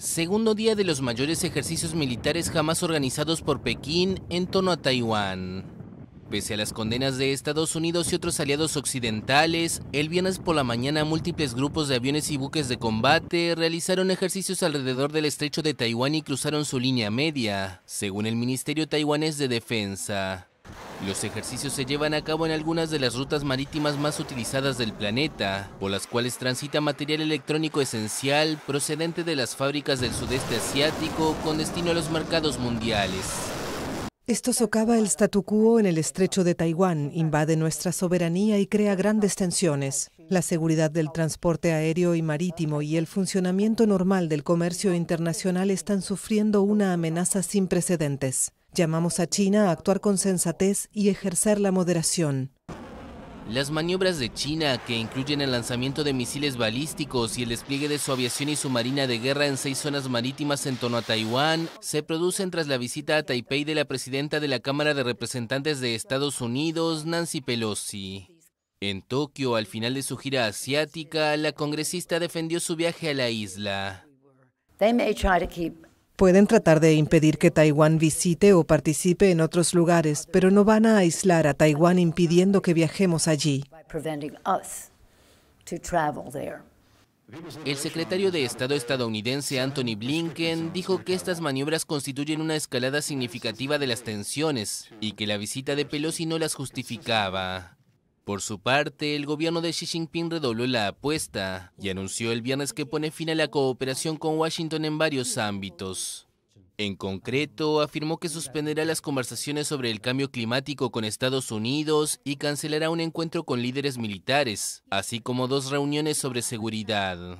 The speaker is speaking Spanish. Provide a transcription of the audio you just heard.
Segundo día de los mayores ejercicios militares jamás organizados por Pekín en torno a Taiwán. Pese a las condenas de Estados Unidos y otros aliados occidentales, el viernes por la mañana múltiples grupos de aviones y buques de combate realizaron ejercicios alrededor del estrecho de Taiwán y cruzaron su línea media, según el Ministerio Taiwanés de Defensa. Los ejercicios se llevan a cabo en algunas de las rutas marítimas más utilizadas del planeta, por las cuales transita material electrónico esencial procedente de las fábricas del sudeste asiático con destino a los mercados mundiales. Esto socava el statu quo en el estrecho de Taiwán, invade nuestra soberanía y crea grandes tensiones. La seguridad del transporte aéreo y marítimo y el funcionamiento normal del comercio internacional están sufriendo una amenaza sin precedentes. Llamamos a China a actuar con sensatez y ejercer la moderación. Las maniobras de China, que incluyen el lanzamiento de misiles balísticos y el despliegue de su aviación y su marina de guerra en seis zonas marítimas en torno a Taiwán, se producen tras la visita a Taipei de la presidenta de la Cámara de Representantes de Estados Unidos, Nancy Pelosi. En Tokio, al final de su gira asiática, la congresista defendió su viaje a la isla. Pueden tratar de impedir que Taiwán visite o participe en otros lugares, pero no van a aislar a Taiwán impidiendo que viajemos allí. El secretario de Estado estadounidense Anthony Blinken dijo que estas maniobras constituyen una escalada significativa de las tensiones y que la visita de Pelosi no las justificaba. Por su parte, el gobierno de Xi Jinping redobló la apuesta y anunció el viernes que pone fin a la cooperación con Washington en varios ámbitos. En concreto, afirmó que suspenderá las conversaciones sobre el cambio climático con Estados Unidos y cancelará un encuentro con líderes militares, así como dos reuniones sobre seguridad.